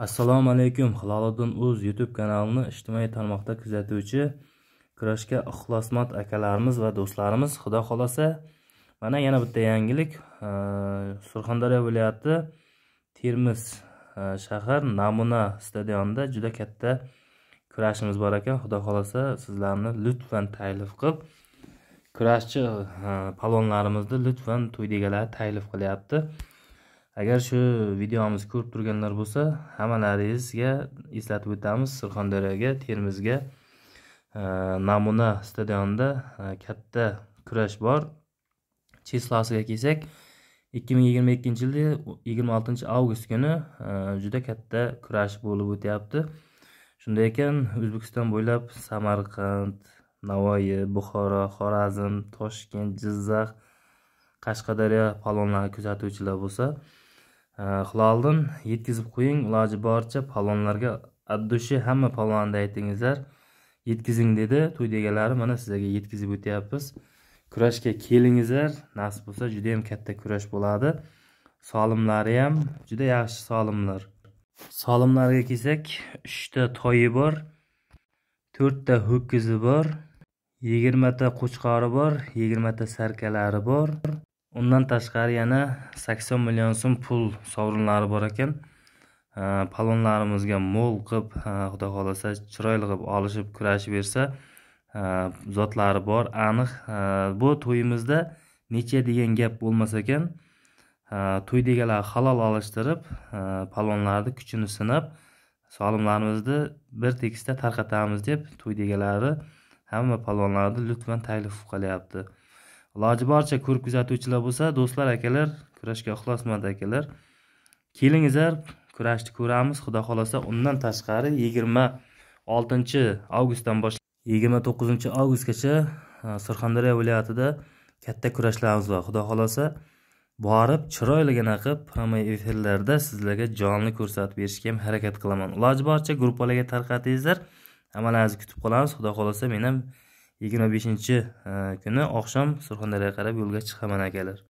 assalomu alaykum hiloliddin uz youtube kanalini ijtimoiy tarmoqda kuzatuvchi kurashga ixlosmand akalarimiz va do'stlarimiz xudo xohlasa mana yana bitta yangilik e, surxondaryo viloyati termiz e, shahar namuna stadionida juda katta kurashimiz bor ekan xudo xohlasa sizlarni lutfan taklif qilib kurashchi e, palonlarimizni lutfan to'y degalari taklif qilyapti agar shu videomizni ko'rib turganlar bo'lsa hammalaringizga eslatib o'tamiz surxondaryoga termizga e, namuna stadionida e, katta kurash bor chislosiga kelsak ikki ming yigirma ikkinchi yilda yigirma oltinchi avgust kuni e, juda katta kurash bo'lib o'tyapti shunday ekan o'zbekiston bo'ylab samarqand navoiy buxoro xorazm toshkent jizzax qashqadaryo palonlari kuzatuvchilar bo'lsa hiloliddin yetkazib qo'ying iloji boricha palonlarga отдуши hamma palonni aytingizlar yetkazing dedi to'y egalari mana sizlarga yetkazib o'tyapmiz kurashga kelingizlar nasib bo'lsa judayam katta kurash bo'ladi solimlari ham juda yaxshi solimlar solimlarga kelsak uchta toyi bor to'rtta ho'kizi bor yigirmata qo'chqori bor yigirmata sarkalari bor undan tashqari yana sakson million so'm pul sovrinlari bor ekan palonlarimizga mo'l qilib xudo xohlasa chiroyli qilib olishib kurashib bersa zotlari bor aniq bu to'yimizda necha degan gap bo'lmas ekan to'y egalari halol olishtirib palonlarni kuchini sinab solimlarimizni bir tekisda tarqatamiz deb to'y egalari hamma palonlarni lutfan taklif qilyapti iloji boricha ko'rib kuzatuvchilar bo'lsa do'stlar akalar kurashga ixlosmand akalar kelingizlar kurashni ko'ramiz xudo xohlasa undan tashqari yigirma oltinchi avgustdan boshlab yigirma to'qqizinchi avgustgacha e, surxondaryo viloyatida katta kurashlarimiz bor xudo xohlasa borib chiroyligina qilib promo efirlarda sizlarga jonli ko'rsatib berishga ham harakat qilaman iloji boricha gruppalarga tarqatingizlar hammalaringizni kutib qolamiz xudo xohlasa men ham yigirma beshinchi e, kuni oqshom surxondaryoga qarab yo'lga chiqaman akalar